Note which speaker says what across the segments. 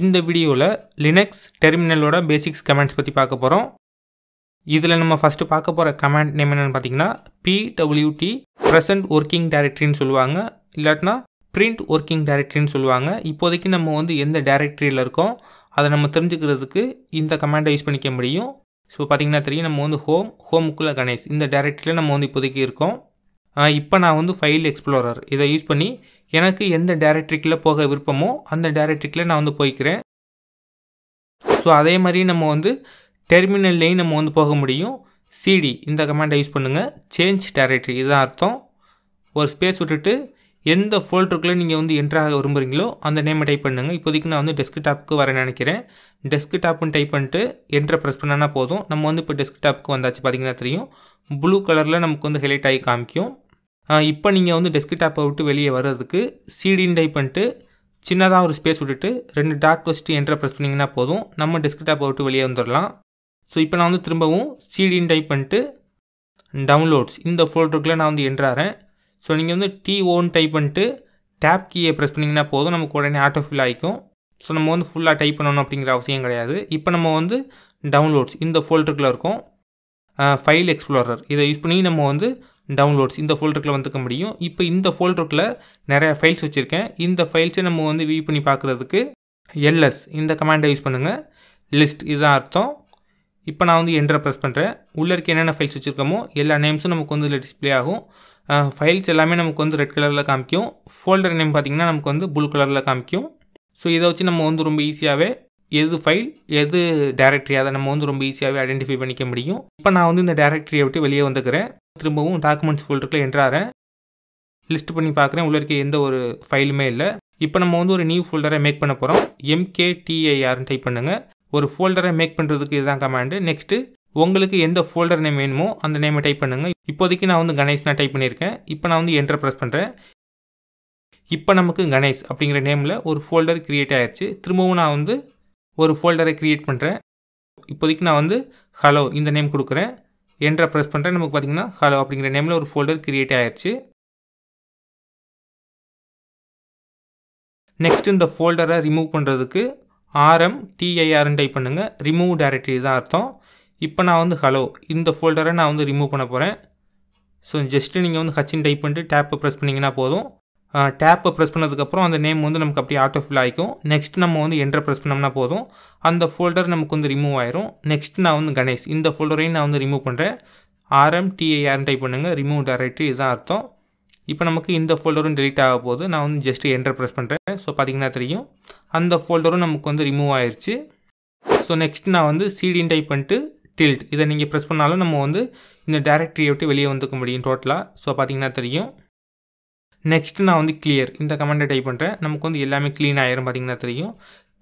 Speaker 1: இந்த வீடியோவில் Linux டெர்மினலோட basics comments பற்றி பார்க்க போகிறோம் இதில் நம்ம ஃபஸ்ட்டு பார்க்க போகிற கமெண்ட் நேம் என்னென்னு பார்த்தீங்கன்னா டபிள்யூடி ப்ரெசன்ட் ஒர்க்கிங் டைரக்டரின்னு சொல்லுவாங்க இல்லாட்டினா பிரிண்ட் ஒர்க்கிங் டைரக்டரின்னு சொல்லுவாங்க இப்போதைக்கு நம்ம வந்து எந்த டைரக்டரியில் இருக்கோம் அதை நம்ம தெரிஞ்சுக்கிறதுக்கு இந்த கமெண்டை யூஸ் பண்ணிக்க முடியும் ஸோ பார்த்திங்கன்னா தெரியும் நம்ம வந்து ஹோம் ஹோமுக்குள்ளே கணேஷ் இந்த டைரக்டரியில் நம்ம வந்து இப்போதைக்கு இருக்கோம் இப்போ நான் வந்து ஃபைல் எக்ஸ்ப்ளோரர் இதை யூஸ் பண்ணி எனக்கு எந்த டேரக்ட்ரிக்கில் போக விருப்பமோ அந்த டேரக்ட்ரிக்கில் நான் வந்து போய்க்கிறேன் ஸோ அதே மாதிரி நம்ம வந்து டெர்மினல்லையும் நம்ம வந்து போக முடியும் சிடி இந்த கமாண்டை யூஸ் பண்ணுங்கள் சேஞ்ச் டேரக்ட்ரி இதுதான் அர்த்தம் ஒரு ஸ்பேஸ் விட்டுட்டு எந்த ஃபோல்டருக்குள்ளே நீங்கள் வந்து என்ட்ராக விரும்புகிறீங்களோ அந்த நேமை டைப் பண்ணுங்கள் இப்போதைக்கு நான் வந்து டெஸ்க்டாப்புக்கு வர நினைக்கிறேன் டெஸ்க்டாப்னு டைப் பண்ணிட்டு என்ட்ரை ப்ரெஸ் பண்ணனா போதும் நம்ம வந்து இப்போ டெஸ்க்டாப்புக்கு வந்தாச்சு பார்த்தீங்கன்னா தெரியும் ப்ளூ கலரில் நமக்கு வந்து ஹைலைட் ஆகி காமிக்கும் இப்போ நீங்கள் வந்து டாப்பை விட்டு வெளியே வர்றதுக்கு சிடின் டைப் பண்ணிட்டு சின்னதாக ஒரு ஸ்பேஸ் விட்டுட்டு ரெண்டு டாட் வச்சுட்டு என்ட்ரை ப்ரெஸ் பண்ணிங்கன்னா போதும் நம்ம டாப்பை விட்டு வெளியே வந்துடலாம் ஸோ இப்போ நான் வந்து திரும்பவும் சிடின் டைப் பண்ணிட்டு டவுன்லோட்ஸ் இந்த ஃபோல்டருக்குள்ளே நான் வந்து என்ட்ராகிறேன் ஸோ நீங்கள் வந்து டி ஓன் டைப் பண்ணிட்டு டேப் கீயை ப்ரெஸ் பண்ணிங்கன்னா போதும் நமக்கு உடனே ஆட்டோ ஃபில் ஆகிக்கும் ஸோ நம்ம வந்து ஃபுல்லாக டைப் பண்ணணும் அப்படிங்கிற அவசியம் கிடையாது இப்போ நம்ம வந்து டவுன்லோட்ஸ் இந்த ஃபோல்டருக்குள்ளே இருக்கும் ஃபைல் எக்ஸ்ப்ளோரர் இதை யூஸ் பண்ணி நம்ம வந்து டவுன்லோட்ஸ் இந்த ஃபோல்டருக்கில் வந்துக்க முடியும் இப்போ இந்த ஃபோல்டருக்குள்ள நிறைய ஃபைல்ஸ் வச்சுருக்கேன் இந்த ஃபைல்ஸை நம்ம வந்து வியூ பண்ணி பார்க்குறதுக்கு எல்எஸ் இந்த கமாண்டை யூஸ் பண்ணுங்கள் லிஸ்ட் இதுதான் அர்த்தம் இப்போ நான் வந்து என்ட்ரை ப்ரெஸ் பண்ணுறேன் உள்ளே இருக்க என்னென்ன ஃபைல்ஸ் வச்சுருக்கோமோ எல்லா நேம்ஸும் நமக்கு வந்து இதில் டிஸ்பிளே ஆகும் ஃபைல்ஸ் எல்லாமே நமக்கு வந்து ரெட் கலரில் காமிக்கும் ஃபோல்டர் நேம் பார்த்திங்கன்னா நமக்கு வந்து ப்ளூ கலரில் காமிக்கும் ஸோ இதை வச்சு நம்ம வந்து ரொம்ப ஈஸியாகவே எது ஃபைல் எது டேரக்டரி அதை நம்ம வந்து ரொம்ப ஈஸியாகவே ஐடென்டிஃபை பண்ணிக்க முடியும் இப்போ நான் வந்து இந்த டேரக்டரியை விட்டு வெளியே வந்துக்கிறேன் திரும்பவும் டாக்குமெண்ட்ஸ் ஃபோல்டருக்குள்ள என்றாரேன் லிஸ்ட் பண்ணி பார்க்குறேன் உள்ள இருக்க எந்த ஒரு ஃபைலுமே இல்லை இப்போ நம்ம வந்து ஒரு நியூ ஃபோல்டரை மேக் பண்ண போகிறோம் எம்கேடிஐஆர்னு டைப் பண்ணுங்கள் ஒரு ஃபோல்டரை மேக் பண்ணுறதுக்கு இதுதான் கமாண்டு நெக்ஸ்ட்டு உங்களுக்கு எந்த ஃபோல்டர் நேம் வேணுமோ அந்த நேமை டைப் பண்ணுங்கள் இப்போதைக்கு நான் வந்து கணேஷ்னா டைப் பண்ணியிருக்கேன் இப்போ நான் வந்து என்டர் ப்ரெஸ் பண்ணுறேன் இப்போ நமக்கு கணேஷ் அப்படிங்கிற நேமில் ஒரு ஃபோல்டர் க்ரியேட் ஆயிடுச்சு திரும்பவும் நான் வந்து ஒரு ஃபோல்டரை க்ரியேட் பண்ணுறேன் இப்போதைக்கு நான் வந்து ஹலோ இந்த நேம் கொடுக்குறேன் என்ட்ரை ப்ரெஸ் பண்ணுறேன் நமக்கு பார்த்திங்கன்னா ஹலோ அப்படிங்கிற நேமில் ஒரு ஃபோல்டர் க்ரியேட் ஆயிடுச்சு நெக்ஸ்ட் இந்த ஃபோல்டரை ரிமூவ் பண்ணுறதுக்கு ஆர்எம் டிஐஆர்னு டைப் பண்ணுங்கள் ரிமூவ் டைரக்டரி தான் அர்த்தம் இப்போ நான் வந்து ஹலோ இந்த ஃபோல்டரை நான் வந்து ரிமூவ் பண்ண போகிறேன் ஸோ ஜஸ்ட்டு நீங்கள் வந்து ஹச்சின் டைப் பண்ணிட்டு டேப்பை ப்ரெஸ் பண்ணிங்கன்னா போதும் டேப்பை ப்ரெஸ் பண்ணதுக்கப்புறம் அந்த நேம் வந்து நமக்கு அப்படியே ஆட்டோ ஃபில் ஆகிக்கும் நெக்ஸ்ட் நம்ம வந்து என்ட்ரை ப்ரெஸ் பண்ணோம்னா போதும் அந்த ஃபோல்டர் நமக்கு வந்து ரிமூவ் ஆயிரும் நெக்ஸ்ட் நான் வந்து கணேஷ் இந்த ஃபோல்டரையும் நான் வந்து ரிமூவ் பண்ணுறேன் ஆர்எம் டிஏஆர் டைப் பண்ணுங்கள் ரிமூவ் டைரக்டரி இதுதான் அர்த்தம் இப்போ நமக்கு இந்த ஃபோல்டரும் டெலிட் ஆக போது நான் வந்து ஜஸ்ட்டு என்டர் ப்ரெஸ் பண்ணுறேன் ஸோ பார்த்திங்கன்னா தெரியும் அந்த ஃபோல்டரும் நமக்கு வந்து ரிமூவ் ஆயிடுச்சு ஸோ நெக்ஸ்ட் நான் வந்து சீடின் டைப் பண்ணிட்டு டில்ட் இதை நீங்கள் ப்ரெஸ் பண்ணாலும் நம்ம வந்து இந்த டேரக்டரியை விட்டு வெளியே வந்துக்க முடியும் டோட்டலாக ஸோ பார்த்திங்கன்னா தெரியும் நெக்ஸ்ட்டு நான் வந்து கிளியர் இந்த கமெண்ட்டை டைப் பண்ணுறேன் நமக்கு வந்து எல்லாமே க்ளீன் ஆயிரும் பார்த்திங்கன்னா தெரியும்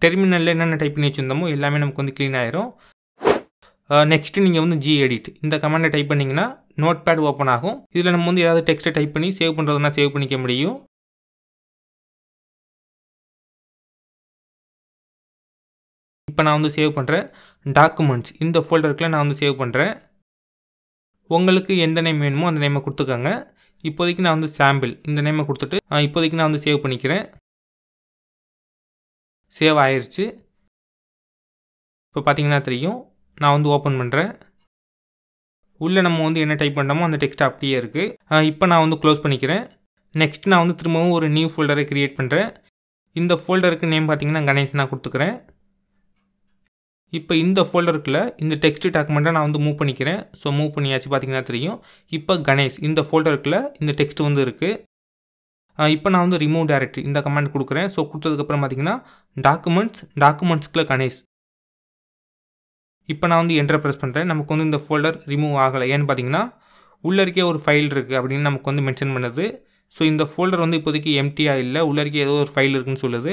Speaker 1: டெர்மினலில் என்னென்ன டைப் பண்ணி வச்சுருந்தோமோ எல்லாமே நமக்கு வந்து க்ளீன் ஆயிரும் நெக்ஸ்ட்டு நீங்கள் வந்து ஜி எடிட் இந்த கமெண்டை டைப் பண்ணிங்கன்னா நோட் பேட் ஓப்பன் ஆகும் இதில் நம்ம வந்து ஏதாவது டெக்ஸ்ட்டை டைப் பண்ணி சேவ் பண்ணுறதுனா சேவ் பண்ணிக்க முடியும் இப்போ நான் வந்து சேவ் பண்ணுறேன் டாக்குமெண்ட்ஸ் இந்த ஃபோல்டருக்குள்ள நான் வந்து சேவ் பண்ணுறேன் உங்களுக்கு எந்த நேம் வேணுமோ அந்த நேமை கொடுத்துக்கோங்க இப்போதைக்கு நான் வந்து சாம்பிள் இந்த நேமை கொடுத்துட்டு இப்போதைக்கு நான் வந்து சேவ் பண்ணிக்கிறேன் சேவ் ஆயிடுச்சு இப்போ பார்த்தீங்கன்னா தெரியும் நான் வந்து ஓப்பன் பண்ணுறேன் உள்ளே நம்ம வந்து என்ன டைப் பண்ணுறோமோ அந்த டெக்ஸ்ட் அப்படியே இருக்குது இப்போ நான் வந்து க்ளோஸ் பண்ணிக்கிறேன் நெக்ஸ்ட் நான் வந்து திரும்பவும் ஒரு நியூ ஃபோல்டரை க்ரியேட் பண்ணுறேன் இந்த ஃபோல்டருக்கு நேம் பார்த்தீங்கன்னா கணேஷ் நான் கொடுத்துக்கிறேன் இப்போ இந்த ஃபோல்டருக்குள்ள இந்த டெக்ஸ்ட் டாக்குமெண்ட்டை நான் வந்து மூவ் பண்ணிக்கிறேன் ஸோ மூவ் பண்ணியாச்சு பார்த்தீங்கன்னா தெரியும் இப்போ கணேஷ் இந்த ஃபோல்டருக்குள்ள இந்த டெக்ஸ்ட் வந்து இருக்குது இப்போ நான் வந்து ரிமூவ் டேரக்டரி இந்த கமெண்ட் கொடுக்குறேன் ஸோ கொடுத்ததுக்கப்புறம் பார்த்தீங்கன்னா டாக்குமெண்ட்ஸ் டாக்குமெண்ட்ஸ்க்குள்ள கணேஷ் இப்போ நான் வந்து என்டர் ப்ரெஸ் பண்ணுறேன் நமக்கு வந்து இந்த ஃபோல்டர் ரிமூவ் ஆகலை ஏன்னு பார்த்தீங்கன்னா இருக்கே ஒரு ஃபைல் இருக்குது அப்படின்னு நமக்கு வந்து மென்ஷன் பண்ணுது ஸோ இந்த ஃபோல்டர் வந்து இப்போதைக்கு எம்டியாக இல்லை உள்ளருக்கே ஏதோ ஒரு ஃபைல் இருக்குதுன்னு சொல்லுது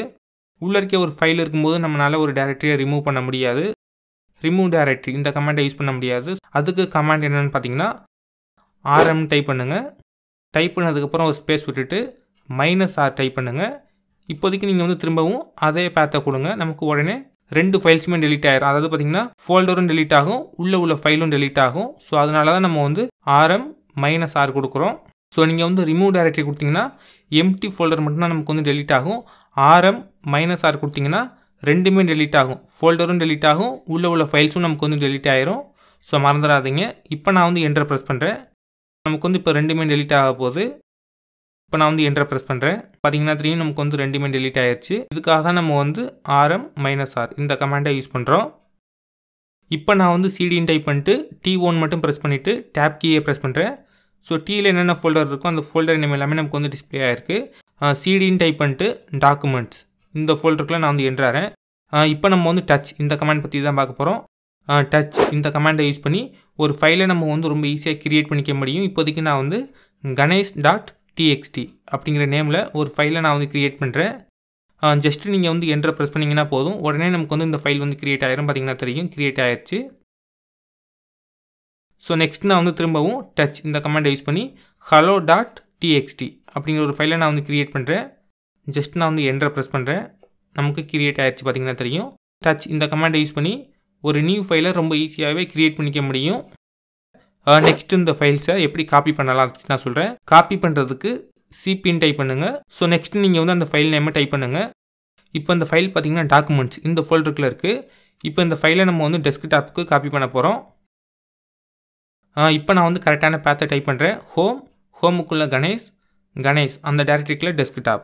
Speaker 1: உள்ளே இருக்க ஒரு ஃபைல் இருக்கும்போது நம்மளால் ஒரு டேரக்டரியை ரிமூவ் பண்ண முடியாது ரிமூவ் டேரக்டரி இந்த கமாண்டை யூஸ் பண்ண முடியாது அதுக்கு கமாண்ட் என்னென்னு பார்த்தீங்கன்னா ஆர்எம் டைப் பண்ணுங்கள் டைப் பண்ணதுக்கப்புறம் ஒரு ஸ்பேஸ் விட்டுட்டு மைனஸ் ஆர் டைப் பண்ணுங்கள் இப்போதைக்கு நீங்கள் வந்து திரும்பவும் அதே பேத்தை கொடுங்க நமக்கு உடனே ரெண்டு ஃபைல்ஸுமே டெலீட் ஆயிரும் அதாவது பார்த்தீங்கன்னா ஃபோல்டரும் டெலீட் ஆகும் உள்ளே உள்ள ஃபைலும் டெலீட் ஆகும் ஸோ அதனால தான் நம்ம வந்து ஆர்எம் மைனஸ் ஆர் கொடுக்குறோம் ஸோ நீங்கள் வந்து ரிமூவ் டேரக்டரி கொடுத்தீங்கன்னா எம்டி ஃபோல்டர் மட்டும்தான் நமக்கு வந்து டெலீட் ஆகும் ஆர்எம் மைனஸ் ஆர் கொடுத்திங்கன்னா ரெண்டுமே டெலிட் ஆகும் ஃபோல்டரும் டெலிட் ஆகும் உள்ளே உள்ள ஃபைல்ஸும் நமக்கு வந்து டெலிட் ஆகிரும் ஸோ மறந்துடாதீங்க இப்போ நான் வந்து என்ட்ரை ப்ரெஸ் பண்ணுறேன் நமக்கு வந்து இப்போ ரெண்டுமே டெலிட் ஆக போகுது இப்போ நான் வந்து என்ட்ரை ப்ரெஸ் பண்ணுறேன் பார்த்தீங்கன்னா திரியும் நமக்கு வந்து ரெண்டுமே டெலிட் ஆகிடுச்சு இதுக்காக தான் நம்ம வந்து ஆர்எம் மைனஸ் ஆர் இந்த கமாண்டை யூஸ் பண்ணுறோம் இப்போ நான் வந்து சிடின்னு டைப் பண்ணிட்டு டி ஒன் மட்டும் ப்ரெஸ் பண்ணிவிட்டு டேப் கீயை ப்ரெஸ் பண்ணுறேன் ஸோ டீயில் என்னென்ன ஃபோல்டர் இருக்கோ அந்த ஃபோல்டர் நம்ம எல்லாமே நமக்கு வந்து டிஸ்பிளே ஆகிருக்கு சிடின்னு டைப் பண்ணிட்டு டாக்குமெண்ட்ஸ் இந்த ஃபோல்டருக்குலாம் நான் வந்து என்றாரேன் இப்போ நம்ம வந்து டச் இந்த கமெண்ட் பற்றி தான் பார்க்க போகிறோம் டச் இந்த கமாண்டை யூஸ் பண்ணி ஒரு ஃபைலை நம்ம வந்து ரொம்ப ஈஸியாக க்ரியேட் பண்ணிக்க முடியும் இப்போதைக்கு நான் வந்து கணேஷ் டாட் டிஎக்ஸ்டி அப்படிங்கிற நேமில் ஒரு ஃபைலை நான் வந்து க்ரியேட் பண்ணுறேன் ஜஸ்ட் நீங்கள் வந்து என்ட்ரை ப்ரெஸ் பண்ணிங்கன்னா போதும் உடனே நமக்கு வந்து இந்த ஃபைல் வந்து க்ரியேட் ஆகிரும் பார்த்தீங்கன்னா தெரியும் க்ரியேட் ஆகிடுச்சு ஸோ நெக்ஸ்ட் நான் வந்து திரும்பவும் டச் இந்த கமாண்டை யூஸ் பண்ணி ஹலோ டாட் டிஎக்ஸ்டி அப்படிங்கிற ஒரு ஃபைலை நான் வந்து க்ரியேட் பண்ணுறேன் ஜஸ்ட் நான் வந்து என்ட்ரை ப்ரெஸ் பண்ணுறேன் நமக்கு கிரியேட் ஆயிடுச்சு பார்த்தீங்கன்னா தெரியும் டச் இந்த கமாண்டை யூஸ் பண்ணி ஒரு நியூ ஃபைலை ரொம்ப ஈஸியாகவே க்ரியேட் பண்ணிக்க முடியும் நெக்ஸ்ட் இந்த ஃபைல்ஸை எப்படி காப்பி பண்ணலாம் நான் சொல்கிறேன் காப்பி பண்ணுறதுக்கு சிபின்னு டைப் பண்ணுங்கள் ஸோ நெக்ஸ்ட் நீங்கள் வந்து அந்த ஃபைல் நேமை டைப் பண்ணுங்கள் இப்போ இந்த ஃபைல் பார்த்தீங்கன்னா டாக்குமெண்ட்ஸ் இந்த ஃபோல்டருக்குள்ள இருக்குது இப்போ இந்த ஃபைலை நம்ம வந்து டெஸ்க்டாப்புக்கு காப்பி பண்ண போகிறோம் இப்போ நான் வந்து கரெக்டான பேத்தை டைப் பண்ணுறேன் ஹோம் ஹோமுக்குள்ளே கணேஷ் கணேஷ் அந்த டேரக்டரிக்கில் டெஸ்க்டாப்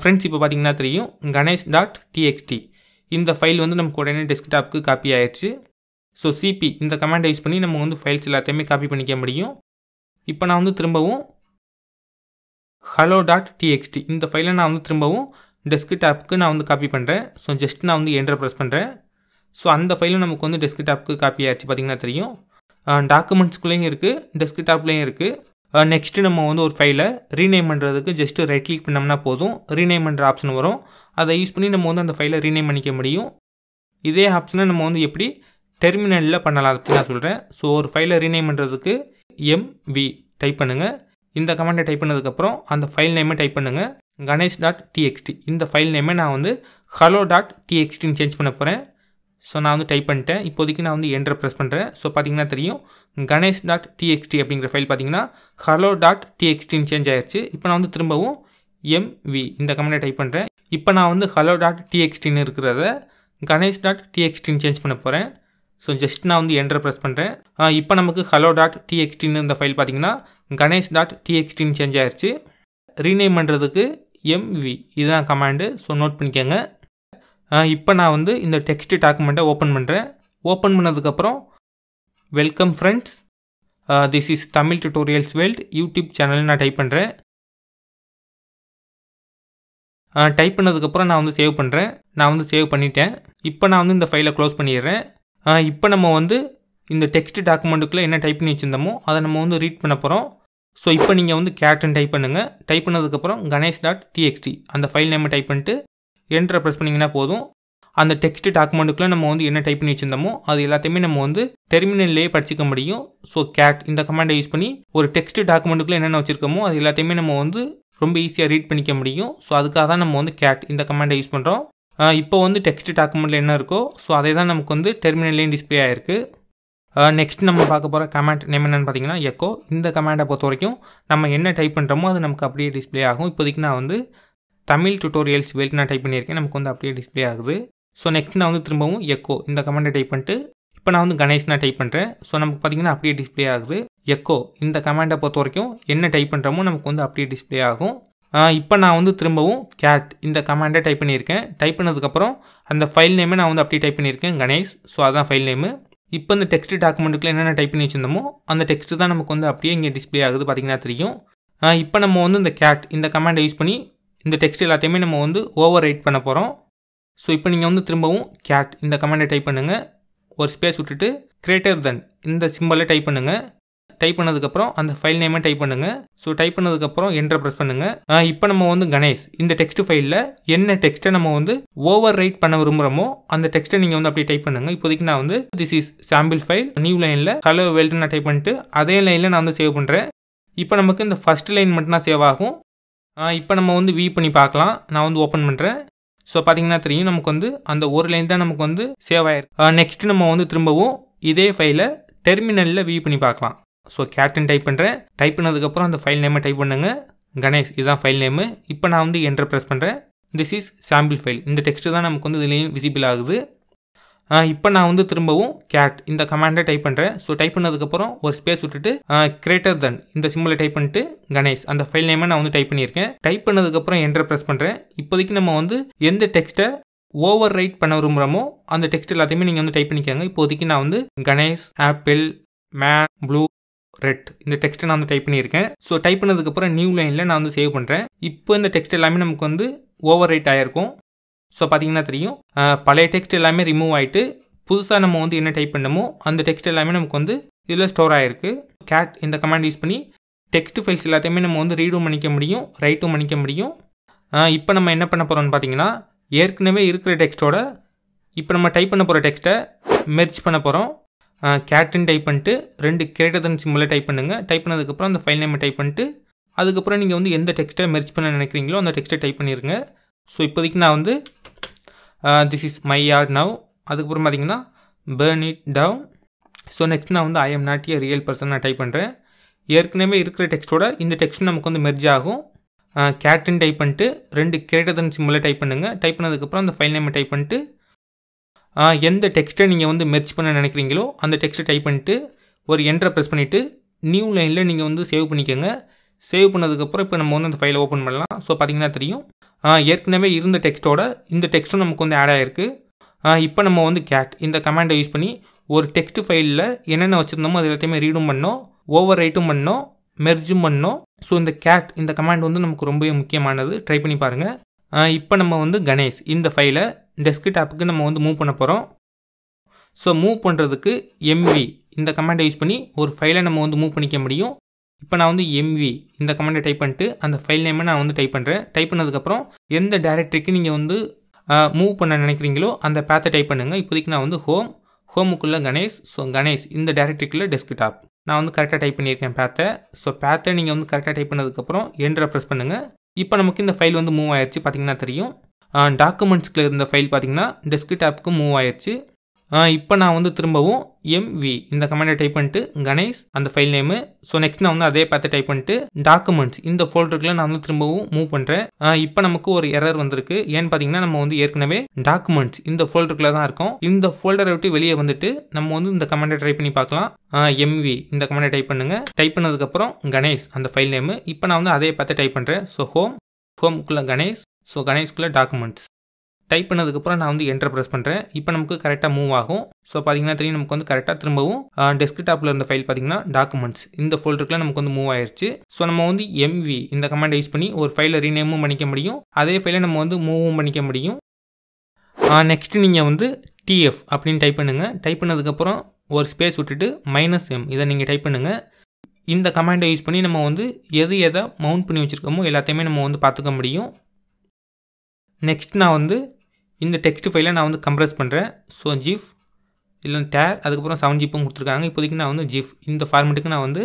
Speaker 1: ஃப்ரெண்ட்ஸ் இப்போ பார்த்தீங்கன்னா தெரியும் கணேஷ் டாட் டிஎக்ஸ்டி இந்த ஃபைல் வந்து நமக்கு உடனே டெஸ்க்டாப்புக்கு காப்பி ஆயிடுச்சு ஸோ சிபி இந்த கமாண்டை யூஸ் பண்ணி நம்ம வந்து ஃபைல்ஸ் எல்லாத்தையுமே காப்பி பண்ணிக்க முடியும் இப்போ நான் வந்து திரும்பவும் ஹலோ டாட் டிஎக்ஸ்டி இந்த ஃபைலை நான் வந்து திரும்பவும் டெஸ்க்டாப்புக்கு நான் வந்து காப்பி பண்ணுறேன் ஸோ ஜஸ்ட் நான் வந்து என்டர் ப்ரெஸ் பண்ணுறேன் ஸோ அந்த ஃபைலும் நமக்கு வந்து டெஸ்க்டாப்புக்கு காப்பி ஆயிடுச்சு பார்த்திங்கன்னா தெரியும் டாக்குமெண்ட்ஸ்குள்ளேயும் இருக்குது டெஸ்க்டாப்லேயும் இருக்குது நெக்ஸ்ட்டு uh, நம்ம வந்து ஒரு ஃபைலை ரீநேம் பண்ணுறதுக்கு ஜஸ்ட்டு ரைட் கிளிக் பண்ணோம்னா போதும் ரீநேம் பண்ணுற ஆப்ஷன் வரும் அதை யூஸ் பண்ணி நம்ம வந்து அந்த ஃபைலை ரீநேம் பண்ணிக்க முடியும் இதே ஆப்ஷனை நம்ம வந்து எப்படி டெர்மினலில் பண்ணலாம் அதை நான் சொல்கிறேன் ஸோ ஒரு ஃபைலை ரீநேம் பண்ணுறதுக்கு எம்வி டைப் பண்ணுங்கள் இந்த கமெண்ட்டை டைப் பண்ணதுக்கப்புறம் அந்த ஃபைல் நேமை டைப் பண்ணுங்கள் கணேஷ் டாட் டிஎக்ஸ்டி இந்த ஃபைல் நேமை நான் வந்து ஹலோ டாட் டிஎக்ஸ்டின்னு சேஞ்ச் பண்ண போகிறேன் ஸோ நான் வந்து டைப் பண்ணிட்டேன் இப்போதைக்கு நான் வந்து என்டர் ப்ரெஸ் பண்ணுறேன் ஸோ பார்த்தீங்கன்னா தெரியும் கணேஷ் டாட் டிஎக்ஸ்டி அப்படிங்கிற ஃபைல் பார்த்தீங்கன்னா ஹலோ டாட் டிஎக்ஸ்டின்னு சேஞ்ச் ஆயிடுச்சு இப்போ நான் வந்து திரும்பவும் எம்வி இந்த கமெண்டை டைப் பண்ணுறேன் இப்போ நான் வந்து ஹலோ டாட் டிஎக்ஸ்டின்னு இருக்கிறத கணேஷ் டாட் டிஎக்ஸ்டின்னு சேஞ்ச் பண்ண போகிறேன் ஸோ ஜஸ்ட் நான் வந்து என்டர் ப்ரெஸ் பண்ணுறேன் இப்போ நமக்கு ஹலோ டாட் டிஎக்ஸ்டின்னு இந்த ஃபைல் பார்த்தீங்கன்னா கணேஷ் டாட் டிஎக்ஸ்டின்னு சேஞ்ச் ஆயிடுச்சு ரீநேம் பண்ணுறதுக்கு எம்வி இதுதான் கமாண்டு ஸோ நோட் பண்ணிக்கோங்க இப்போ நான் வந்து இந்த டெக்ஸ்ட் டாக்குமெண்ட்டை ஓப்பன் பண்ணுறேன் ஓப்பன் பண்ணதுக்கப்புறம் welcome friends this is Tamil tutorials world YouTube channel நான் டைப் பண்ணுறேன் டைப் பண்ணதுக்கப்புறம் நான் வந்து சேவ் பண்ணுறேன் நான் வந்து சேவ் பண்ணிட்டேன் இப்போ நான் வந்து இந்த ஃபைலை க்ளோஸ் பண்ணிடுறேன் இப்போ நம்ம வந்து இந்த டெக்ஸ்ட் டாக்குமெண்ட்டுக்குள்ளே என்ன டைப் பண்ணி வச்சுருந்தோமோ அதை நம்ம வந்து ரீட் பண்ண போகிறோம் ஸோ இப்போ நீங்கள் வந்து கேட்டன் டைப் பண்ணுங்கள் டைப் பண்ணதுக்கப்புறம் கணேஷ் டாட் டிஎக்ஸ்டி அந்த ஃபைல் நேமை டைப் பண்ணிட்டு என்ட்ரை ப்ரெஸ் பண்ணிங்கன்னா போதும் அந்த டெக்ஸ்ட் டாக்குமெண்ட்டுக்குள்ளே நம்ம வந்து என்ன டைப் பண்ணி வச்சுருந்தோமோ அது எல்லாத்தையுமே நம்ம வந்து டெர்மினல்லே படிச்சுக்க முடியும் ஸோ கேட் இந்த கமாண்டை யூஸ் பண்ணி ஒரு டெக்ஸ்ட் டாக்குமெண்ட்டுக்குள்ளே என்னென்ன வச்சுருக்கோமோ அது எல்லாத்தையுமே நம்ம வந்து ரொம்ப ஈஸியாக ரீட் பண்ணிக்க முடியும் ஸோ அதுக்காக தான் நம்ம வந்து கேட் இந்த கமாண்டை யூஸ் பண்ணுறோம் இப்போ வந்து டெக்ஸ்ட் டாக்குமெண்ட்டில் என்ன இருக்கோ ஸோ அதே தான் நமக்கு வந்து டெர்மினல்லேயும் டிஸ்பிளே ஆகிருக்கு நெக்ஸ்ட் நம்ம பார்க்க போகிற கமெண்ட் நேம் என்னென்னு பார்த்தீங்கன்னா எக்கோ இந்த கமெண்டை பொறுத்த வரைக்கும் நம்ம என்ன டைப் பண்ணுறோமோ அது நமக்கு அப்படியே டிஸ்பிளே ஆகும் இப்போதைக்கு நான் வந்து தமிழ் டுட்டோரியல்ஸ் வெல்ட் நான் டைப் பண்ணியிருக்கேன் நமக்கு வந்து அப்படியே டிஸ்பிளே ஆகுது ஸோ நெக்ஸ்ட் நான் வந்து திரும்பவும் எக்கோ இந்த கமெண்டை டைப் பண்ணிட்டு இப்போ நான் வந்து கணேஷ்னா டைப் பண்ணுறேன் ஸோ நமக்கு பார்த்திங்கன்னா அப்படியே டிஸ்பிளே ஆகுது எக்கோ இந்த கமெண்டை பொறுத்த வரைக்கும் என்ன டைப் பண்ணுறமோ நமக்கு வந்து அப்படியே டிஸ்பிளே ஆகும் இப்போ நான் வந்து திரும்பவும் கேட் இந்த கமாண்டை டைப் பண்ணியிருக்கேன் டைப் பண்ணதுக்கப்புறம் அந்த ஃபைல் நேமை நான் வந்து அப்படியே டைப் பண்ணியிருக்கேன் கணேஷ் ஸோ அதான் ஃபைல் நேமு இப்போ இந்த டெக்ஸ்ட் டாக்குமெண்ட்டுக்குள்ள என்னென்ன டைப் பண்ணி வச்சிருந்தோமோ அந்த டெக்ஸ்ட்டு தான் நமக்கு வந்து அப்படியே இங்கே டிஸ்பிளே ஆகுது பார்த்திங்கன்னா தெரியும் இப்போ நம்ம வந்து இந்த கேட் இந்த கமாண்டை யூஸ் பண்ணி இந்த டெக்ஸ்ட் எல்லாத்தையுமே நம்ம வந்து ஓவர் ரைட் பண்ண போகிறோம் ஸோ இப்போ நீங்கள் வந்து திரும்பவும் கேட் இந்த கமெண்டை டைப் பண்ணுங்கள் ஒரு ஸ்பேஸ் விட்டுட்டு கிரேட்டர் தென் இந்த சிம்பிளை டைப் பண்ணுங்கள் டைப் பண்ணதுக்கப்புறம் அந்த ஃபைல் நேமை டைப் பண்ணுங்கள் ஸோ டைப் பண்ணதுக்கப்புறம் என்ட்ரை ப்ரெஸ் பண்ணுங்கள் இப்போ நம்ம வந்து கணேஷ் இந்த டெக்ஸ்ட் ஃபைலில் என்ன டெக்ஸ்ட்டை நம்ம வந்து ஓவர் ரைட் பண்ண விரும்புகிறோமோ அந்த டெக்ஸ்ட்டை நீங்கள் வந்து அப்படியே டைப் பண்ணுங்கள் இப்போதைக்கு நான் வந்து this is sample file new லைனில் கலர் வெல்டு நான் டைப் பண்ணிட்டு அதே லைனில் நான் வந்து சேவ் பண்ணுறேன் இப்போ நமக்கு இந்த ஃபஸ்ட் லைன் மட்டும் தான் சேவ் ஆகும் இப்போ நம்ம வந்து வி பண்ணி பார்க்கலாம் நான் வந்து ஓப்பன் பண்ணுறேன் ஸோ பார்த்தீங்கன்னா தெரியும் நமக்கு வந்து அந்த ஒரு லைன் தான் நமக்கு வந்து சேவ் ஆயிருக்கு நெக்ஸ்ட் நம்ம வந்து திரும்பவும் இதே ஃபைலை டெர்மினலில் வியூ பண்ணி பார்க்கலாம் ஸோ கேப்டன் டைப் பண்ணுறேன் டைப் பண்ணதுக்கப்புறம் அந்த ஃபைல் நேமை டைப் பண்ணுங்க கணேஷ் இதுதான் ஃபைல் நேமு இப்போ நான் வந்து என்டர் ப்ரெஸ் பண்ணுறேன் திஸ் இஸ் சாம்பிள் ஃபைல் இந்த டெக்ஸ்ட்டு தான் நமக்கு வந்து இதுலேயும் விசிபிள் ஆகுது இப்போ நான் வந்து திரும்பவும் கேட் இந்த கமாண்டை டைப் பண்ணுறேன் ஸோ டைப் பண்ணதுக்கப்புறம் ஒரு ஸ்பேஸ் விட்டுட்டு கிரேட்டர் தன் இந்த சிம்பிளை டைப் பண்ணிட்டு கணேஷ் அந்த ஃபைல் நேமை நான் வந்து டைப் பண்ணியிருக்கேன் டைப் பண்ணதுக்கப்புறம் என்டர் ப்ரெஸ் பண்ணுறேன் இப்போதைக்கு நம்ம வந்து எந்த டெக்ஸ்ட்டை ஓவர் ரைட் பண்ண விரும்புகிறோமோ அந்த டெக்ஸ்ட் எல்லாத்தையுமே நீங்கள் வந்து டைப் பண்ணிக்கோங்க இப்போதைக்கு நான் வந்து Ganesh apple man blue red இந்த டெக்ஸ்ட்டை நான் வந்து டைப் பண்ணியிருக்கேன் ஸோ டைப் பண்ணதுக்கப்புறம் நியூ லைனில் நான் வந்து சேவ் பண்ணுறேன் இப்போ இந்த டெக்ஸ்ட் எல்லாமே நமக்கு வந்து ஓவர் ரைட் ஆகிருக்கும் ஸோ பார்த்தீங்கன்னா தெரியும் பழைய டெக்ஸ்ட் எல்லாமே ரிமூவ் ஆகிட்டு புதுசாக நம்ம வந்து என்ன டைப் பண்ணமோ அந்த டெக்ஸ்ட் எல்லாமே நமக்கு வந்து இதில் ஸ்டோர் ஆகிருக்கு கேட் இந்த கமாண்ட் யூஸ் பண்ணி டெக்ஸ்ட் ஃபைல்ஸ் எல்லாத்தையுமே நம்ம வந்து ரீடும் பண்ணிக்க முடியும் ரைட்டும் பண்ணிக்க முடியும் இப்போ நம்ம என்ன பண்ண போகிறோம்னு பார்த்தீங்கன்னா ஏற்கனவே இருக்கிற டெக்ஸ்ட்டோட இப்போ நம்ம டைப் பண்ண போகிற டெக்ஸ்ட்டை மெர்ச் பண்ண போகிறோம் கேட்டுன்னு டைப் பண்ணிட்டு ரெண்டு கிரேட்டர் தன் சிம்மில் டைப் பண்ணுங்கள் டைப் பண்ணதுக்கப்புறம் அந்த ஃபைல் நேம் டைப் பண்ணிட்டு அதுக்கப்புறம் நீங்கள் வந்து எந்த டெக்ஸ்ட்டை மெர்ச் பண்ண நினைக்கிறீங்களோ அந்த டெக்ஸ்ட்டை டைப் பண்ணிடுங்க ஸோ இப்போதைக்கு நான் வந்து this is my yard now அதுக்கப்புறம் பார்த்தீங்கன்னா burn it down so next நான் வந்து I am not a real person நான் டைப் பண்ணுறேன் ஏற்கனவே இருக்கிற டெக்ஸ்ட்டோட இந்த டெக்ஸ்ட் நமக்கு வந்து மெர்ஜ் ஆகும் கேட்டன் uh, டைப் பண்ணிட்டு ரெண்டு கிரேட்டர் தன் சிம்மில் டைப் பண்ணுங்கள் டைப் பண்ணதுக்கப்புறம் அந்த ஃபைல் நேமை டைப் பண்ணிட்டு uh, எந்த டெக்ஸ்ட்டை நீங்கள் வந்து மெர்ச் பண்ண நினைக்கிறீங்களோ அந்த டெக்ஸ்ட்டை டைப் பண்ணிட்டு ஒரு என்ட்ரை ப்ரெஸ் பண்ணிவிட்டு நியூ லைனில் நீங்கள் வந்து சேவ் பண்ணிக்கோங்க சேவ் பண்ணதுக்கப்புறம் இப்போ நம்ம வந்து அந்த ஃபைலை ஓப்பன் பண்ணலாம் ஸோ பார்த்திங்கன்னா தெரியும் ஏற்கனவே இருந்த டெக்ஸ்ட்டோட இந்த டெக்ஸ்ட்டும் நமக்கு வந்து ஆட் ஆகிருக்கு இப்போ நம்ம வந்து கேட் இந்த கமாண்டை யூஸ் பண்ணி ஒரு டெக்ஸ்ட் ஃபைலில் என்னென்ன வச்சுருந்தோமோ அது எல்லாத்தையுமே ரீடும் பண்ணோம் ஓவர் ரைட்டும் பண்ணோம் மெர்ஜும் பண்ணோம் ஸோ இந்த கேட் இந்த கமாண்ட் வந்து நமக்கு ரொம்பவே முக்கியமானது ட்ரை பண்ணி பாருங்கள் இப்போ நம்ம வந்து கணேஷ் இந்த ஃபைலை டெஸ்க் டெஸ்க்டாப்புக்கு நம்ம வந்து மூவ் பண்ண போகிறோம் ஸோ மூவ் பண்ணுறதுக்கு எம்வி இந்த கமாண்டை யூஸ் பண்ணி ஒரு ஃபைலை நம்ம வந்து மூவ் பண்ணிக்க முடியும் இப்போ நான் வந்து எம்வி இந்த கமெண்டை டைப் பண்ணிட்டு அந்த ஃபைல் நேமை நான் வந்து டைப் பண்ணுறேன் டைப் பண்ணதுக்கப்புறம் எந்த டேரக்டரிக்கு நீங்கள் வந்து மூவ் பண்ண நினைக்கிறீங்களோ அந்த பேத்தை டைப் பண்ணுங்கள் இப்போதைக்கு நான் வந்து ஹோம் ஹோமுக்குள்ளே கணேஷ் ஸோ கணேஷ் இந்த டேரக்டரிக்குள்ளே டாப் நான் வந்து கரெக்டாக டைப் பண்ணியிருக்கேன் பேத்தை ஸோ பேத்தை நீங்கள் வந்து கரெக்டாக டைப் பண்ணதுக்கப்புறம் என்ட்ரை ப்ரெஸ் பண்ணுங்கள் இப்போ நமக்கு இந்த ஃபைல் வந்து மூவ் ஆயிடுச்சு பார்த்தீங்கன்னா தெரியும் டாக்குமெண்ட்ஸ்க்கு இருந்த ஃபைல் பார்த்தீங்கன்னா டாப்புக்கு மூவ் ஆயிடுச்சு இப்போ நான் வந்து திரும்பவும் எம்வி இந்த கமெண்டை டைப் பண்ணிட்டு கணேஷ் அந்த ஃபைல் நேமு ஸோ நெக்ஸ்ட் நான் வந்து அதே பார்த்து டைப் பண்ணிட்டு டாக்குமெண்ட்ஸ் இந்த ஃபோல்டருக்குள்ள நான் வந்து திரும்பவும் மூவ் பண்ணுறேன் இப்போ நமக்கு ஒரு எரர் வந்திருக்கு ஏன்னு பார்த்தீங்கன்னா நம்ம வந்து ஏற்கனவே டாக்குமெண்ட்ஸ் இந்த ஃபோல்டருக்குள்ள தான் இருக்கும் இந்த ஃபோல்டரை விட்டு வெளியே வந்துட்டு நம்ம வந்து இந்த கமெண்டை ட்ரை பண்ணி பார்க்கலாம் எம்வி இந்த கமெண்டை டைப் பண்ணுங்க டைப் பண்ணதுக்கப்புறம் கணேஷ் அந்த ஃபைல் நேமு இப்போ நான் வந்து அதே பார்த்து டைப் பண்ணுறேன் ஸோ ஹோம் ஹோம்குள்ளே கணேஷ் ஸோ கணேஷ்குள்ளே டாக்குமெண்ட்ஸ் டைப் பண்ணதுக்கப்புறம் நான் வந்து என்டர் ப்ரெஸ் பண்ணுறேன் இப்போ நமக்கு கரெக்டாக மூவ் ஆகும் ஸோ பார்த்தீங்கன்னா தெரியும் நமக்கு வந்து கரெக்டாக திரும்பவும் டெஸ்க்டாப்பில் இருந்த ஃபைல் பார்த்தீங்கன்னா டாக்குமெண்ட்ஸ் இந்த ஃபோல்டருக்குலாம் நமக்கு வந்து மூவ் ஆயிடுச்சு ஸோ நம்ம வந்து எம்வி இந்த கமாண்டை யூஸ் பண்ணி ஒரு ஃபைலை ரீநேமும் பண்ணிக்க முடியும் அதே ஃபைலை நம்ம வந்து மூவும் பண்ணிக்க முடியும் நெக்ஸ்ட்டு நீங்கள் வந்து டிஎஃப் அப்படின்னு டைப் பண்ணுங்கள் டைப் பண்ணதுக்கப்புறம் ஒரு ஸ்பேஸ் விட்டுட்டு மைனஸ் எம் இதை நீங்கள் டைப் பண்ணுங்கள் இந்த கமாண்டை யூஸ் பண்ணி நம்ம வந்து எது எதை மவுண்ட் பண்ணி வச்சுருக்கோமோ எல்லாத்தையுமே நம்ம வந்து பார்த்துக்க முடியும் நெக்ஸ்ட் நான் வந்து இந்த டெக்ஸ்ட் ஃபைலை நான் வந்து கம்ப்ரஸ் பண்ணுறேன் ஸோ ஜிஃப் இல்லை டேர் அதுக்கப்புறம் செவன் ஜிப்பும் கொடுத்துருக்காங்க இப்போதைக்கு நான் வந்து ஜிஃப் இந்த ஃபார்மெட்டுக்கு நான் வந்து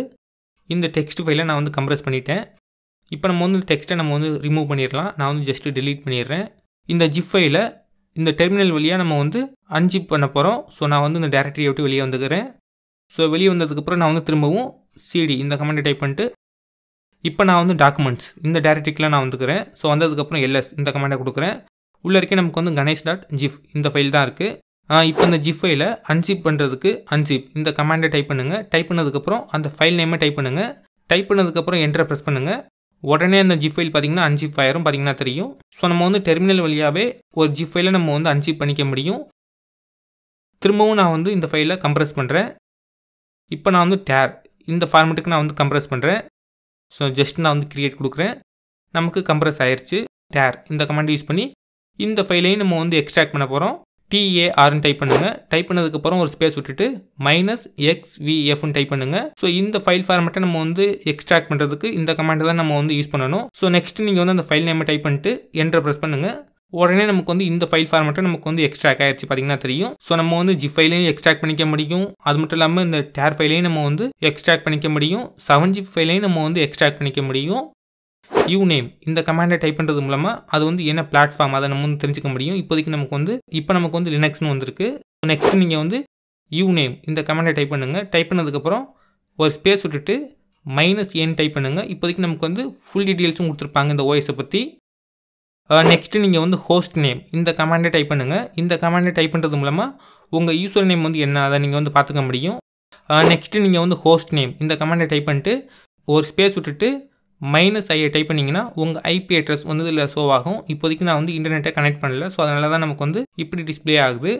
Speaker 1: இந்த டெக்ஸ்ட் ஃபைலை நான் வந்து கம்ப்ரஸ் பண்ணிட்டேன் இப்போ நம்ம வந்து டெக்ஸ்ட்டை நம்ம வந்து ரிமூவ் பண்ணிடலாம் நான் வந்து ஜஸ்ட்டு டெலீட் பண்ணிடுறேன் இந்த ஜிஃப் ஃபைலை இந்த டெர்மினல் வழியாக நம்ம வந்து அன்ஜிப் பண்ண போகிறோம் ஸோ நான் வந்து இந்த டேரக்டரியை விட்டு வெளியே வந்துக்கிறேன் ஸோ வெளியே வந்ததுக்கப்புறம் நான் வந்து திரும்பவும் சிடி இந்த கமெண்டை டைப் பண்ணிட்டு இப்போ நான் வந்து டாக்குமெண்ட்ஸ் இந்த டேரக்டரிக்கெலாம் நான் வந்துக்கிறேன் ஸோ வந்ததுக்கப்புறம் எல்எஸ் இந்த கமெண்டை கொடுக்குறேன் உள்ளே இருக்கே நமக்கு வந்து கணேஷ் டாட் ஜிஃப் இந்த ஃபைல் தான் இருக்குது இப்போ இந்த ஜிஃப் ஃபைலை அன்சிப் பண்ணுறதுக்கு அன்சிப் இந்த கமாண்டை டைப் பண்ணுங்கள் டைப் பண்ணதுக்கப்புறம் அந்த ஃபைல் நேமை டைப் பண்ணுங்கள் டைப் பண்ணதுக்கப்புறம் என்ட்ரை ப்ரெஸ் பண்ணுங்கள் உடனே அந்த ஜிப் ஃபைல் பார்த்திங்கன்னா அன்சிப் ஃபயரும் பார்த்திங்கன்னா தெரியும் ஸோ நம்ம வந்து டெர்மினல் வழியாகவே ஒரு ஜிஃப் ஃபைலை நம்ம வந்து அன்சிப் பண்ணிக்க முடியும் திரும்பவும் நான் வந்து இந்த ஃபைலை கம்ப்ரெஸ் பண்ணுறேன் இப்போ நான் வந்து டேர் இந்த ஃபார்மெட்டுக்கு நான் வந்து கம்ப்ரஸ் பண்ணுறேன் ஸோ ஜஸ்ட் நான் வந்து க்ரியேட் கொடுக்குறேன் நமக்கு கம்ப்ரெஸ் ஆயிடுச்சு டேர் இந்த கமாண்ட் யூஸ் பண்ணி இந்த ஃபைலையும் நம்ம வந்து எக்ஸ்ட்ராக்ட் பண்ண போகிறோம் டிஏஆர்னு டைப் பண்ணுங்கள் டைப் பண்ணதுக்கப்புறம் ஒரு ஸ்பேஸ் விட்டுட்டு மைனஸ் எக்ஸ்விஎஃப்னு டைப் பண்ணுங்க ஸோ இந்த ஃபைல் மட்டும் நம்ம வந்து எக்ஸ்ட்ராக்ட் பண்ணுறதுக்கு இந்த கமாண்ட் தான் நம்ம வந்து யூஸ் பண்ணணும் ஸோ நெக்ஸ்ட் நீங்கள் வந்து அந்த ஃபைல் நேமை டைப் பண்ணிட்டு என்டர் ப்ரெஸ் பண்ணுங்கள் உடனே நமக்கு வந்து இந்த ஃபைல் மட்டும் நமக்கு வந்து எக்ஸ்ட்ராக்ட் ஆயிடுச்சு பார்த்தீங்கன்னா தெரியும் ஸோ நம்ம வந்து ஜிப் ஃபைலையும் எக்ஸ்ட்ராக்ட் பண்ணிக்க முடியும் அது மட்டும் இல்லாமல் இந்த டேர் ஃபைலையும் நம்ம வந்து எக்ஸ்ட்ராக்ட் பண்ணிக்க முடியும் செவன் ஜிப் ஃபைலையும் நம்ம வந்து எக்ஸ்ட்ராக்ட் பண்ணிக்க முடியும் யூ நேம் இந்த கமாண்டை டைப் பண்ணுறது மூலமாக அது வந்து என்ன பிளாட்ஃபார்ம் அதை நம்ம வந்து தெரிஞ்சுக்க முடியும் இப்போதைக்கு நமக்கு வந்து இப்போ நமக்கு வந்து லினக்ஸ்னு வந்திருக்கு நெக்ஸ்ட் நீங்கள் வந்து யூ நேம் இந்த கமாண்டை டைப் பண்ணுங்கள் டைப் பண்ணதுக்கப்புறம் ஒரு ஸ்பேஸ் விட்டுட்டு மைனஸ் ஏன் டைப் பண்ணுங்கள் இப்போதைக்கு நமக்கு வந்து ஃபுல் டீட்டெயில்ஸும் கொடுத்துருப்பாங்க இந்த ஓஎஸை பற்றி நெக்ஸ்ட்டு uh, நீங்கள் வந்து ஹோஸ்ட் நேம் இந்த கமாண்டை டைப் பண்ணுங்கள் இந்த கமாண்டை டைப் பண்ணுறது மூலமாக உங்கள் யூசர் நேம் வந்து என்ன அதை நீங்கள் வந்து பார்த்துக்க முடியும் நெக்ஸ்ட்டு uh, நீங்கள் வந்து ஹோஸ்ட் நேம் இந்த கமாண்டை டைப் பண்ணிட்டு ஒரு ஸ்பேஸ் விட்டுட்டு மைனஸ் ஐயை டைப் பண்ணிங்கன்னா உங்கள் ஐபி அட்ரஸ் வந்து இதில் ஷோ ஆகும் இப்போதைக்கு நான் வந்து இன்டர்நெட்டை கனெக்ட் பண்ணல ஸோ அதனால தான் நமக்கு வந்து இப்படி டிஸ்பிளே ஆகுது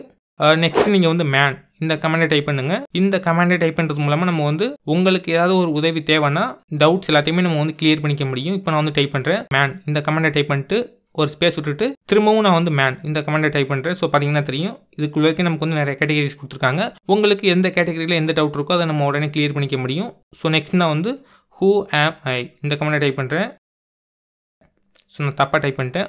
Speaker 1: நெக்ஸ்ட் uh, நீங்கள் வந்து மேன் இந்த கமெண்டை டைப் பண்ணுங்கள் இந்த கமெண்டை டைப் பண்ணுறது மூலமாக நம்ம வந்து உங்களுக்கு ஏதாவது ஒரு உதவி தேவைன்னா டவுட்ஸ் எல்லாத்தையுமே நம்ம வந்து கிளியர் பண்ணிக்க முடியும் இப்போ நான் வந்து டைப் பண்ணுறேன் மேன் இந்த கமெண்டை டைப் பண்ணிட்டு ஒரு ஸ்பேஸ் விட்டுட்டு திரும்பவும் நான் வந்து மேன் இந்த கமெண்டை டைப் பண்ணுறேன் ஸோ பார்த்தீங்கன்னா தெரியும் இதுக்குள்ளே நமக்கு வந்து நிறைய கேட்டகரிஸ் கொடுத்துருக்காங்க உங்களுக்கு எந்த கேட்டகரியில் எந்த டவுட் இருக்கோ அதை நம்ம உடனே கிளியர் பண்ணிக்க முடியும் ஸோ நெக்ஸ்ட் நான் வந்து ஹூ ஆம் ஐ இந்த கமெண்டை டைப் பண்ணுறேன் ஸோ நான் தப்பாக டைப் பண்ணிட்டேன்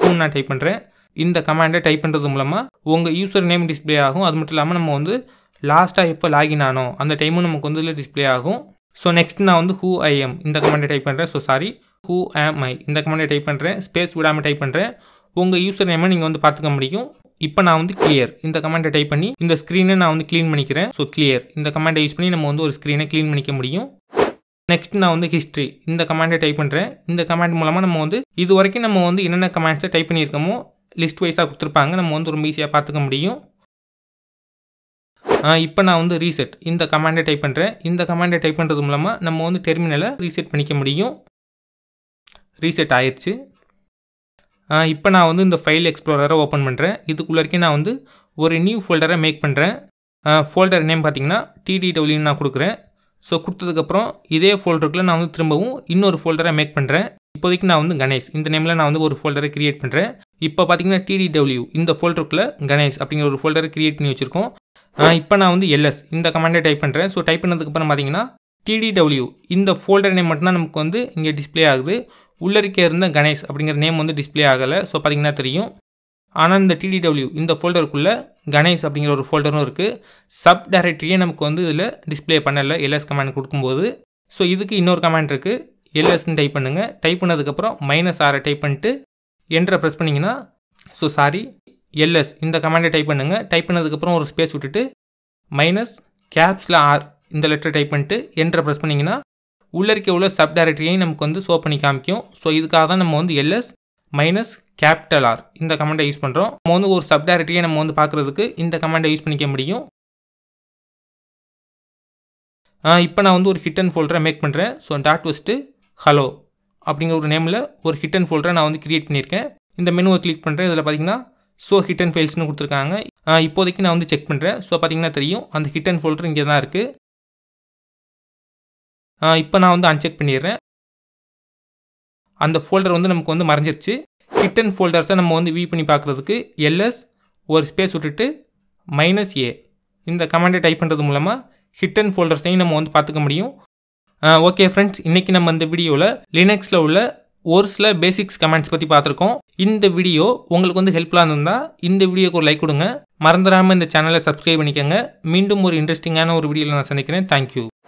Speaker 1: ஹூ நான் டைப் பண்ணுறேன் இந்த கமாண்டை டைப் பண்ணுறது மூலமாக உங்கள் யூஸர் நேம் டிஸ்பிளே ஆகும் அது மட்டும் இல்லாமல் நம்ம வந்து லாஸ்ட்டாக எப்போ லாகின் ஆனோ அந்த டைமும் நமக்கு வந்து இதில் டிஸ்பிளே ஆகும் ஸோ நெக்ஸ்ட் நான் வந்து ஹூ ஐ எம் இந்த கமெண்டை டைப் பண்ணுறேன் so sorry who am I இந்த கமெண்டை டைப் பண்ணுறேன் ஸ்பேஸ் விடாமல் டைப் பண்ணுறேன் உங்கள் யூசர் நேமை நீங்கள் வந்து பார்த்துக்க முடியும் இப்போ நான் வந்து கிளியர் இந்த கமெண்ட்டை டைப் பண்ணி இந்த ஸ்க்ரீனை நான் வந்து க்ளீன் பண்ணிக்கிறேன் ஸோ கிளியர் இந்த கமெண்ட்டை யூஸ் பண்ணி நம்ம வந்து ஒரு ஸ்க்ரீனை க்ளீன் பண்ணிக்க முடியும் நெக்ஸ்ட் நான் வந்து ஹிஸ்ட்ரி இந்த கமெண்டை டைப் பண்ணுறேன் இந்த கமெண்ட் மூலமாக நம்ம வந்து இது வரைக்கும் நம்ம வந்து என்னென்ன கமெண்ட்ஸை டைப் பண்ணியிருக்கோமோ லிஸ்ட் வைஸாக கொடுத்துருப்பாங்க நம்ம வந்து ரொம்ப ஈஸியாக பார்த்துக்க முடியும் இப்போ நான் வந்து ரீசெட் இந்த கமாண்டை டைப் பண்ணுறேன் இந்த கமாண்டை டைப் பண்ணுறது மூலமாக நம்ம வந்து டெர்மினலை ரீசெட் பண்ணிக்க முடியும் ரீசெட் ஆயிடுச்சு இப்போ நான் வந்து இந்த ஃபைல் எக்ஸ்ப்ளோரரை ஓப்பன் பண்ணுறேன் இதுக்குள்ளே வரைக்கும் நான் வந்து ஒரு நியூ ஃபோல்டரை மேக் பண்ணுறேன் ஃபோல்டர் நேம் பார்த்தீங்கன்னா டிடிடபிள்யூன்னு நான் கொடுக்குறேன் ஸோ கொடுத்ததுக்கப்புறம் இதே ஃபோல்டருக்குள்ளே நான் வந்து திரும்பவும் இன்னொரு ஃபோல்டரை மேக் பண்ணுறேன் இப்போதைக்கு நான் வந்து கணேஷ் இந்த நேமில் நான் வந்து ஒரு ஃபோல்டரை கிரியேட் பண்ணுறேன் இப்போ பார்த்தீங்கன்னா டிடிடபிள்யூ இந்த ஃபோல்டருக்குள்ளே கணேஷ் அப்படிங்கிற ஒரு ஃபோல்டரை கிரியேட் பண்ணி வச்சுருக்கோம் இப்போ நான் வந்து எல்எஸ் இந்த கமாண்டை டைப் பண்ணுறேன் ஸோ டைப் பண்ணதுக்கப்புறம் பார்த்தீங்கன்னா டிடிடபிள்யூ இந்த ஃபோல்டர் நேம் மட்டும்தான் நமக்கு வந்து இங்கே டிஸ்பிளே ஆகுது உள்ளிருக்கே இருந்த கணேஷ் அப்படிங்கிற நேம் வந்து டிஸ்பிளே ஆகலை ஸோ பார்த்திங்கன்னா தெரியும் ஆனால் இந்த டிடிடபிள்யூ இந்த ஃபோல்டருக்குள்ளே கணேஷ் அப்படிங்கிற ஒரு ஃபோல்டரும் இருக்குது சப் டைரக்டரியே நமக்கு வந்து இதில் டிஸ்பிளே பண்ணலை எல்எஸ் கமாண்ட் கொடுக்கும்போது ஸோ இதுக்கு இன்னொரு கமாண்ட் இருக்குது எல்எஸ்ன்னு டைப் பண்ணுங்கள் டைப் பண்ணதுக்கப்புறம் மைனஸ் ஆரை டைப் பண்ணிட்டு என்ட்ரை ப்ரெஸ் பண்ணிங்கன்னா ஸோ சாரி எல்எஸ் இந்த கமாண்டை டைப் பண்ணுங்கள் டைப் பண்ணதுக்கப்புறம் ஒரு ஸ்பேஸ் விட்டுட்டு மைனஸ் கேப்ஸில் ஆர் இந்த லெட்டர் டைப் பண்ணிட்டு என்ட்ரை ப்ரெஸ் பண்ணிங்கன்னா உள்ள இருக்க உள்ள சப் டைரக்டரியையும் நமக்கு வந்து ஷோ பண்ணி காமிக்கும் ஸோ இதுக்காக தான் நம்ம வந்து எல்எஸ் மைனஸ் கேபிட்டல் ஆர் இந்த கமெண்டை யூஸ் பண்ணுறோம் நம்ம வந்து ஒரு சப் டைரக்டரியை நம்ம வந்து பார்க்குறதுக்கு இந்த கமெண்டை யூஸ் பண்ணிக்க முடியும் இப்போ நான் வந்து ஒரு ஹிட் அண்ட் ஃபோல்டரை மேக் பண்ணுறேன் ஸோ டாட் வஸ்ட்டு ஹலோ அப்படிங்கிற ஒரு நேமில் ஒரு ஹிட் அண்ட் ஃபோல்டரை நான் வந்து கிரியேட் பண்ணியிருக்கேன் இந்த மெனுவை கிளிக் பண்ணுறேன் இதில் பார்த்தீங்கன்னா ஸோ ஹிட் அண்ட் ஃபைல்ஸ்னு கொடுத்துருக்காங்க இப்போதைக்கு நான் வந்து செக் பண்ணுறேன் ஸோ பார்த்தீங்கன்னா தெரியும் அந்த ஹிட் அண்ட் ஃபோல்டர் இங்கே தான் இருக்குது இப்போ நான் வந்து அன்செக் பண்ணிடுறேன் அந்த ஃபோல்டர் வந்து நமக்கு வந்து மறைஞ்சிருச்சு ஹிட்டன் ஃபோல்டர்ஸை நம்ம வந்து வியூ பண்ணி பார்க்குறதுக்கு எல்எஸ் ஒரு ஸ்பேஸ் விட்டுட்டு மைனஸ் ஏ இந்த கமெண்டை டைப் பண்ணுறது மூலமாக ஹிட்டன் ஃபோல்டர்ஸையும் நம்ம வந்து பார்த்துக்க முடியும் ஓகே ஃப்ரெண்ட்ஸ் இன்றைக்கி நம்ம இந்த வீடியோவில் லினக்ஸில் உள்ள ஒரு சில பேசிக்ஸ் கமெண்ட்ஸ் பற்றி பார்த்துருக்கோம் இந்த வீடியோ உங்களுக்கு வந்து ஹெல்ப்ஃபுல்லாக இருந்திருந்தால் இந்த வீடியோக்கு ஒரு லைக் கொடுங்க மறந்துடாமல் இந்த சேனலை சப்ஸ்கிரைப் பண்ணிக்கோங்க மீண்டும் ஒரு இன்ட்ரெஸ்டிங்கான ஒரு வீடியோவில் நான் சந்திக்கிறேன் தேங்க்யூ